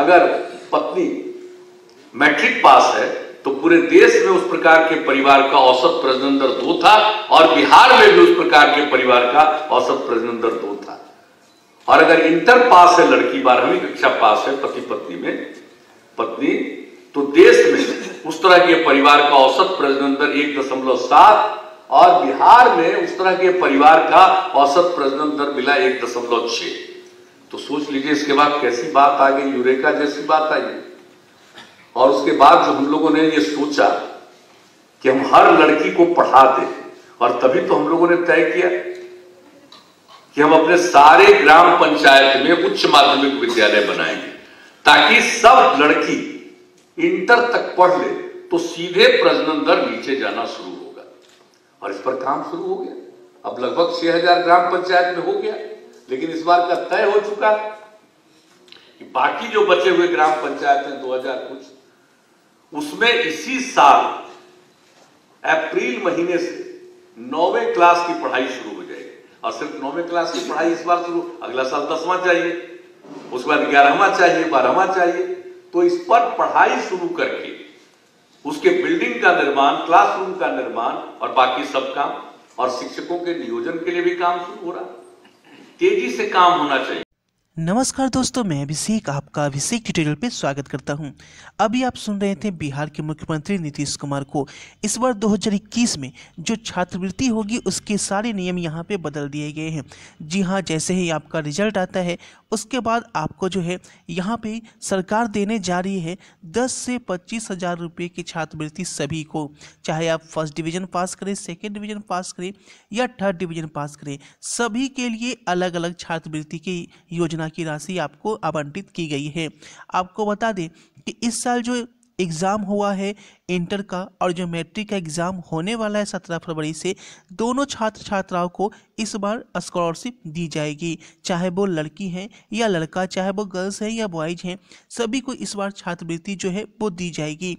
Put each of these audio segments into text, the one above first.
अगर पत्नी matric pass है तो पूरे देश में उस प्रकार के परिवार का औसत प्रजनन दर दो था और बिहार में भी उस प्रकार के परिवार का औसत प्रजनन दर दो था और अगर इंटर पास है लड़की बारहवीं कक्षा पास है पति पत्नी में पत्नी तो देश में उस तरह के परिवार का औसत प्रजनन दर एक दशमलव सात और बिहार में उस तरह के परिवार का औसत प्रजनन दर मिला एक दशमलव छह तो सोच लीजिए इसके बाद कैसी बात आ गई यूरेका जैसी बात आई और उसके बाद जो हम लोगों ने ये सोचा कि हम हर लड़की को पढ़ा दें और तभी तो हम लोगों ने तय किया कि हम अपने सारे ग्राम पंचायत में उच्च माध्यमिक विद्यालय बनाएंगे ताकि सब लड़की इंटर तक पढ़ ले तो सीधे प्रजनन दर नीचे जाना शुरू होगा और इस पर काम शुरू हो गया अब लगभग छह ग्राम पंचायत में हो गया लेकिन इस बार का तय हो चुका है कि बाकी जो बचे हुए ग्राम पंचायत हैं 2000 कुछ उसमें इसी साल अप्रैल महीने से नौवे क्लास की पढ़ाई शुरू हो जाएगी और सिर्फ नौवे क्लास की पढ़ाई इस बार शुरू अगला साल दसवां चाहिए उसके बाद ग्यारहवा चाहिए बारहवा चाहिए तो इस पर पढ़ाई शुरू करके उसके बिल्डिंग का निर्माण क्लासरूम का निर्माण और बाकी सब काम और शिक्षकों के नियोजन के लिए भी काम शुरू हो रहा है तेजी से काम होना चाहिए नमस्कार दोस्तों मैं अभिषेक आपका अभिषेक ट्यूटोरियल पे स्वागत करता हूं। अभी आप सुन रहे थे बिहार के मुख्यमंत्री नीतीश कुमार को इस बार 2021 में जो छात्रवृत्ति होगी उसके सारे नियम यहां पे बदल दिए गए हैं जी हां जैसे ही आपका रिजल्ट आता है उसके बाद आपको जो है यहाँ पे सरकार देने जा रही है दस से पच्चीस हज़ार रुपये की छात्रवृत्ति सभी को चाहे आप फर्स्ट डिवीज़न पास करें सेकेंड डिवीज़न पास करें या थर्ड डिवीज़न पास करें सभी के लिए अलग अलग छात्रवृत्ति की योजना योजना की राशि आपको आवंटित की गई है आपको बता दें कि इस साल जो एग्ज़ाम हुआ है इंटर का और जो मैट्रिक का एग्ज़ाम होने वाला है सत्रह फरवरी से दोनों छात्र छात्राओं को इस बार स्कॉलरशिप दी जाएगी चाहे वो लड़की हैं या लड़का चाहे वो गर्ल्स हैं या बॉयज़ हैं सभी को इस बार छात्रवृत्ति जो है वो दी जाएगी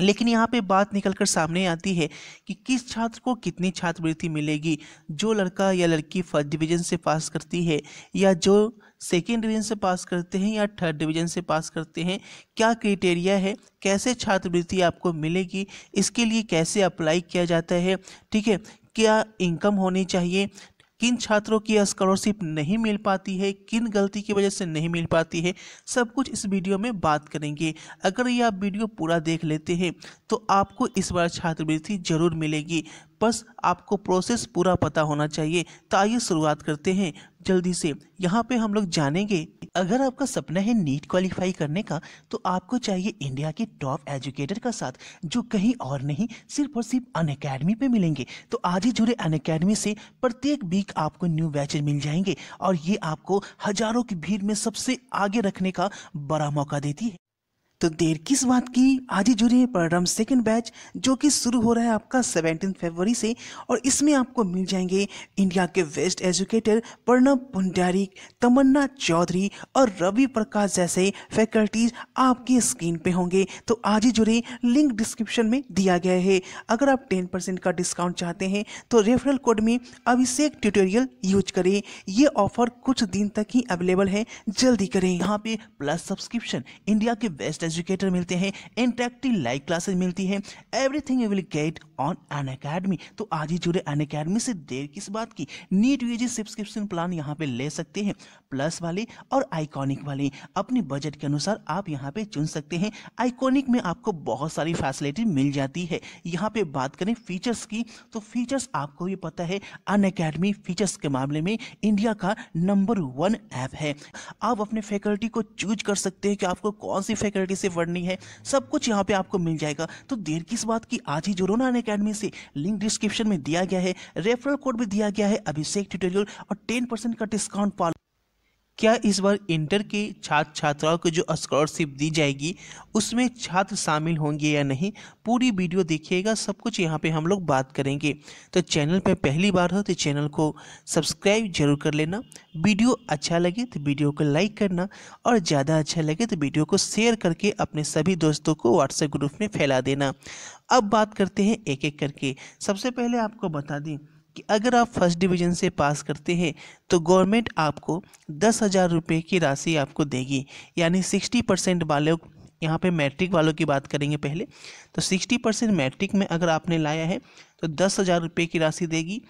लेकिन यहाँ पे बात निकल कर सामने आती है कि किस छात्र को कितनी छात्रवृत्ति मिलेगी जो लड़का या लड़की फर्स्ट डिवीज़न से पास करती है या जो सेकेंड डिवीजन से पास करते हैं या थर्ड डिवीजन से पास करते हैं क्या क्रिटेरिया है कैसे छात्रवृत्ति आपको मिलेगी इसके लिए कैसे अप्लाई किया जाता है ठीक है क्या इनकम होनी चाहिए किन छात्रों की स्कॉलरशिप नहीं मिल पाती है किन गलती की वजह से नहीं मिल पाती है सब कुछ इस वीडियो में बात करेंगे अगर ये आप वीडियो पूरा देख लेते हैं तो आपको इस बार छात्रवृत्ति जरूर मिलेगी बस आपको प्रोसेस पूरा पता होना चाहिए तो आइए शुरुआत करते हैं जल्दी से यहाँ पे हम लोग जानेंगे अगर आपका सपना है नीट क्वालिफाई करने का तो आपको चाहिए इंडिया के टॉप एजुकेटर का साथ जो कहीं और नहीं सिर्फ और सिर्फ अन अकेडमी पर मिलेंगे तो आज ही जुड़े अन अकेडमी से प्रत्येक वीक आपको न्यू बैचेज मिल जाएंगे और ये आपको हजारों की भीड़ में सबसे आगे रखने का बड़ा मौका देती है तो देर किस बात की आज ही जुड़िए प्रोग्राम सेकेंड बैच जो कि शुरू हो रहा है आपका सेवेंटीन फरवरी से और इसमें आपको मिल जाएंगे इंडिया के बेस्ट एजुकेटर प्रणब पुंडारिक तमन्ना चौधरी और रवि प्रकाश जैसे फैकल्टीज आपकी स्क्रीन पे होंगे तो आज ही जुड़े लिंक डिस्क्रिप्शन में दिया गया है अगर आप टेन परसेंट का डिस्काउंट चाहते हैं तो रेफरल कोड में अभिषेक ट्यूटोरियल यूज करें ये ऑफर कुछ दिन तक ही अवेलेबल है जल्दी करें यहाँ पे प्लस सब्सक्रिप्शन इंडिया के बेस्ट एजुकेटर मिलते हैं इंटरेक्टिव लाइव क्लासेज मिलती है everything you will get on Unacademy तो आज ही जुड़े अन अकेडमी से देर किस बात की नीट यूजी सब्सक्रिप्शन प्लान यहाँ पे ले सकते हैं प्लस वाले और आइकॉनिक वाले अपने बजट के अनुसार आप यहाँ पे चुन सकते हैं आइकॉनिक में आपको बहुत सारी फैसिलिटी मिल जाती है यहाँ पे बात करें फीचर्स की तो फीचर्स आपको ये पता है अन अकेडमी फीचर्स के मामले में इंडिया का नंबर वन ऐप है आप अपने फैकल्टी को चूज कर सकते हैं कि आपको कौन सी फैकल्टी कैसे पढ़नी है सब कुछ यहाँ पे आपको मिल जाएगा तो देर किस बात की आज ही जुड़ो ना अकेडमी से लिंक डिस्क्रिप्शन में दिया गया है रेफरल कोड भी दिया गया है अभिषेक ट्यूटोरियल और टेन परसेंट का डिस्काउंट पा क्या इस बार इंटर के छात्र छात्राओं को जो स्कॉलरशिप दी जाएगी उसमें छात्र शामिल होंगे या नहीं पूरी वीडियो देखिएगा सब कुछ यहाँ पे हम लोग बात करेंगे तो चैनल पे पहली बार हो तो चैनल को सब्सक्राइब जरूर कर लेना वीडियो अच्छा लगे तो वीडियो को लाइक करना और ज़्यादा अच्छा लगे तो वीडियो को शेयर करके अपने सभी दोस्तों को व्हाट्सएप ग्रुप में फैला देना अब बात करते हैं एक एक करके सबसे पहले आपको बता दें कि अगर आप फर्स्ट डिवीज़न से पास करते हैं तो गवर्नमेंट आपको दस हज़ार रुपये की राशि आपको देगी यानी सिक्सटी परसेंट वालों यहाँ पे मैट्रिक वालों की बात करेंगे पहले तो सिक्सटी परसेंट मैट्रिक में अगर आपने लाया है तो दस हज़ार रुपये की राशि देगी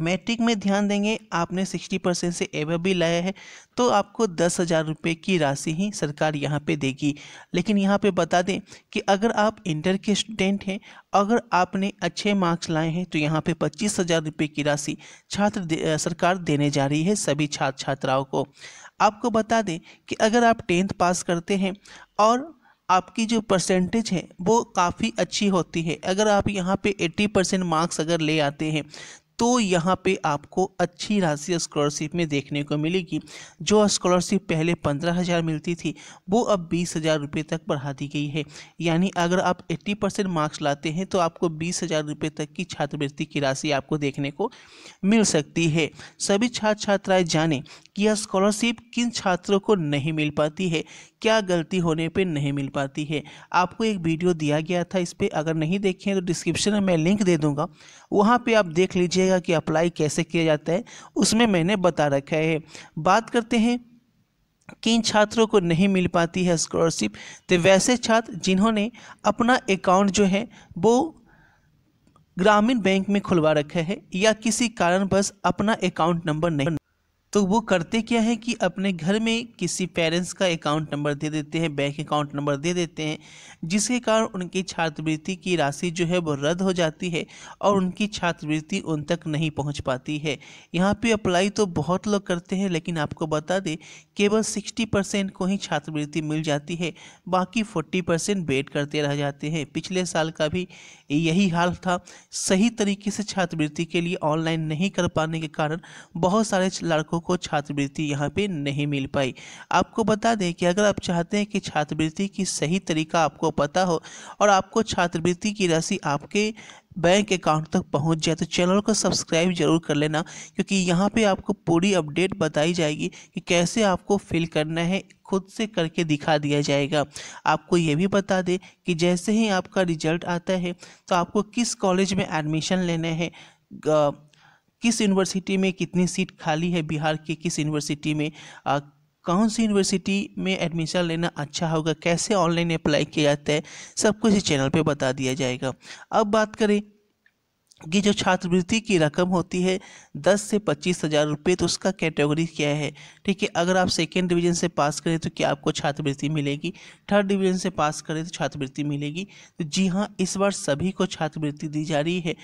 मैट्रिक में ध्यान देंगे आपने सिक्सटी परसेंट से एवर भी लाया है तो आपको दस हज़ार रुपये की राशि ही सरकार यहाँ पे देगी लेकिन यहाँ पे बता दें कि अगर आप इंटर के स्टूडेंट हैं अगर आपने अच्छे मार्क्स लाए हैं तो यहाँ पे पच्चीस हज़ार रुपये की राशि छात्र दे, सरकार देने जा रही है सभी छात्र छात्राओं को आपको बता दें कि अगर आप टेंथ पास करते हैं और आपकी जो परसेंटेज है वो काफ़ी अच्छी होती है अगर आप यहाँ पे 80 परसेंट मार्क्स अगर ले आते हैं तो यहाँ पे आपको अच्छी राशि स्कॉलरशिप में देखने को मिलेगी जो स्कॉलरशिप पहले पंद्रह हज़ार मिलती थी वो अब बीस हज़ार रुपये तक बढ़ा दी गई है यानी अगर आप एट्टी परसेंट मार्क्स लाते हैं तो आपको बीस हज़ार रुपये तक की छात्रवृत्ति की राशि आपको देखने को मिल सकती है सभी छात्र छात्राएँ जानें कि यह स्कॉलरशिप किन छात्रों को नहीं मिल पाती है क्या गलती होने पे नहीं मिल पाती है आपको एक वीडियो दिया गया था इस पर अगर नहीं देखें तो डिस्क्रिप्शन में मैं लिंक दे दूँगा वहाँ पर आप देख लीजिएगा कि अप्लाई कैसे किया जाता है उसमें मैंने बता रखा है बात करते हैं किन छात्रों को नहीं मिल पाती है स्कॉलरशिप तो वैसे छात्र जिन्होंने अपना अकाउंट जो है वो ग्रामीण बैंक में खुलवा रखा है या किसी कारणवश अपना अकाउंट नंबर नहीं तो वो करते क्या है कि अपने घर में किसी पेरेंट्स का अकाउंट नंबर दे देते हैं बैंक अकाउंट नंबर दे देते हैं जिसके कारण उनकी छात्रवृत्ति की राशि जो है वो रद्द हो जाती है और उनकी छात्रवृत्ति उन तक नहीं पहुंच पाती है यहाँ पे अप्लाई तो बहुत लोग करते हैं लेकिन आपको बता दें केवल सिक्सटी परसेंट को ही छात्रवृत्ति मिल जाती है बाकी फोर्टी परसेंट वेट करते रह जाते हैं पिछले साल का भी यही हाल था सही तरीके से छात्रवृत्ति के लिए ऑनलाइन नहीं कर पाने के कारण बहुत सारे लड़कों को छात्रवृत्ति यहाँ पे नहीं मिल पाई आपको बता दें कि अगर आप चाहते हैं कि छात्रवृत्ति की सही तरीका आपको पता हो और आपको छात्रवृत्ति की राशि आपके बैंक अकाउंट तक पहुंच जाए तो चैनल को सब्सक्राइब जरूर कर लेना क्योंकि यहाँ पे आपको पूरी अपडेट बताई जाएगी कि कैसे आपको फिल करना है खुद से करके दिखा दिया जाएगा आपको ये भी बता दें कि जैसे ही आपका रिजल्ट आता है तो आपको किस कॉलेज में एडमिशन लेना है किस यूनिवर्सिटी में कितनी सीट खाली है बिहार की किस यूनिवर्सिटी में कौन सी यूनिवर्सिटी में एडमिशन लेना अच्छा होगा कैसे ऑनलाइन अप्लाई किया जाता है सब कुछ इस चैनल पे बता दिया जाएगा अब बात करें कि जो छात्रवृत्ति की रकम होती है दस से पच्चीस हज़ार रुपये तो उसका कैटेगरी क्या है ठीक है अगर आप सेकेंड डिवीज़न से पास करें तो क्या आपको छात्रवृत्ति मिलेगी थर्ड डिवीज़न से पास करें तो छात्रवृत्ति मिलेगी तो जी हाँ इस बार सभी को छात्रवृत्ति दी जा रही है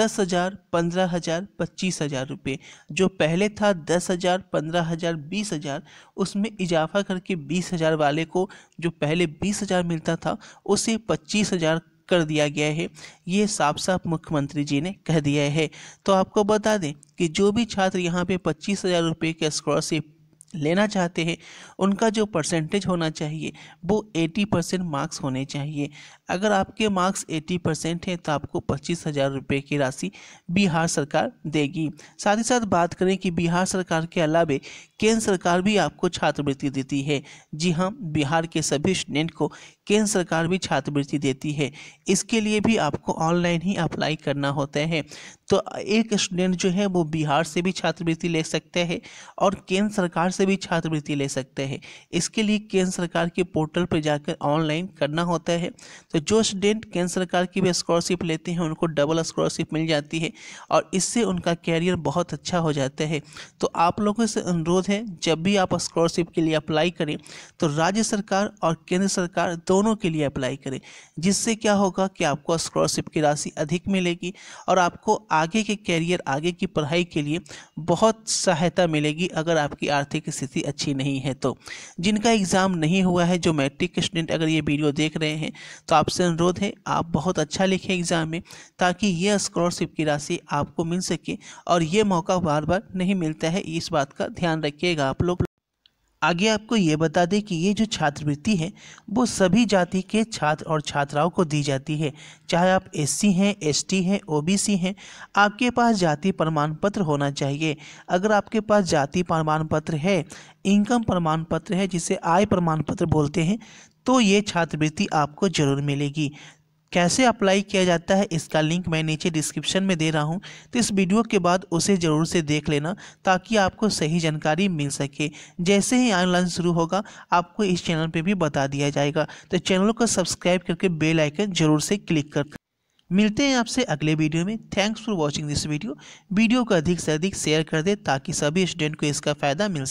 दस हज़ार पंद्रह हज़ार पच्चीस हज़ार रुपये जो पहले था दस हज़ार पंद्रह हज़ार बीस हज़ार उसमें इजाफा करके बीस हज़ार वाले को जो पहले बीस हज़ार मिलता था उसे पच्चीस हज़ार कर दिया गया है ये साफ साफ मुख्यमंत्री जी ने कह दिया है तो आपको बता दें कि जो भी छात्र यहाँ पे पच्चीस हज़ार रुपये के स्कॉलरशिप लेना चाहते हैं उनका जो परसेंटेज होना चाहिए वो 80 परसेंट मार्क्स होने चाहिए अगर आपके मार्क्स 80 परसेंट हैं तो आपको पच्चीस हज़ार रुपये की राशि बिहार सरकार देगी साथ ही साथ बात करें कि बिहार सरकार के अलावे केंद्र सरकार भी आपको छात्रवृत्ति देती है जी हाँ बिहार के सभी स्टूडेंट को केंद्र सरकार भी छात्रवृत्ति देती है इसके लिए भी आपको ऑनलाइन ही अप्लाई करना होता है तो एक स्टूडेंट जो है वो बिहार से भी छात्रवृत्ति ले सकते हैं और केंद्र सरकार से भी छात्रवृत्ति ले सकते हैं इसके लिए केंद्र सरकार के पोर्टल पर जाकर ऑनलाइन करना होता है तो जो स्टूडेंट केंद्र सरकार की भी स्कॉलरशिप लेते हैं उनको डबल स्कॉलरशिप मिल जाती है और इससे उनका कैरियर बहुत अच्छा हो जाता है तो आप लोगों से अनुरोध है जब भी आप स्कॉलरशिप के लिए अप्लाई करें तो राज्य सरकार और केंद्र सरकार दोनों के लिए अप्लाई करें जिससे क्या होगा कि आपको स्कॉलरशिप की राशि अधिक मिलेगी और आपको आगे के कैरियर आगे की पढ़ाई के लिए बहुत सहायता मिलेगी अगर आपकी आर्थिक की स्थिति अच्छी नहीं है तो जिनका एग्ज़ाम नहीं हुआ है जो मैट्रिक के स्टूडेंट अगर ये वीडियो देख रहे हैं तो आपसे अनुरोध है आप बहुत अच्छा लिखें एग्ज़ाम में ताकि ये स्कॉलरशिप की राशि आपको मिल सके और ये मौका बार बार नहीं मिलता है इस बात का ध्यान रखिएगा आप लोग आगे आपको ये बता दें कि ये जो छात्रवृत्ति है वो सभी जाति के छात्र और छात्राओं को दी जाती है चाहे आप एससी हैं एसटी हैं ओबीसी हैं आपके पास जाति प्रमाण पत्र होना चाहिए अगर आपके पास जाति प्रमाण पत्र है इनकम प्रमाण पत्र है जिसे आय प्रमाण पत्र बोलते हैं तो ये छात्रवृत्ति आपको जरूर मिलेगी कैसे अप्लाई किया जाता है इसका लिंक मैं नीचे डिस्क्रिप्शन में दे रहा हूँ तो इस वीडियो के बाद उसे ज़रूर से देख लेना ताकि आपको सही जानकारी मिल सके जैसे ही ऑनलाइन शुरू होगा आपको इस चैनल पर भी बता दिया जाएगा तो चैनल को सब्सक्राइब करके बेल आइकन जरूर से क्लिक कर मिलते हैं आपसे अगले वीडियो में thanks for watching this video video को अधिक से अधिक शेयर कर दे ताकि सभी स्टूडेंट को इसका फ़ायदा मिल सके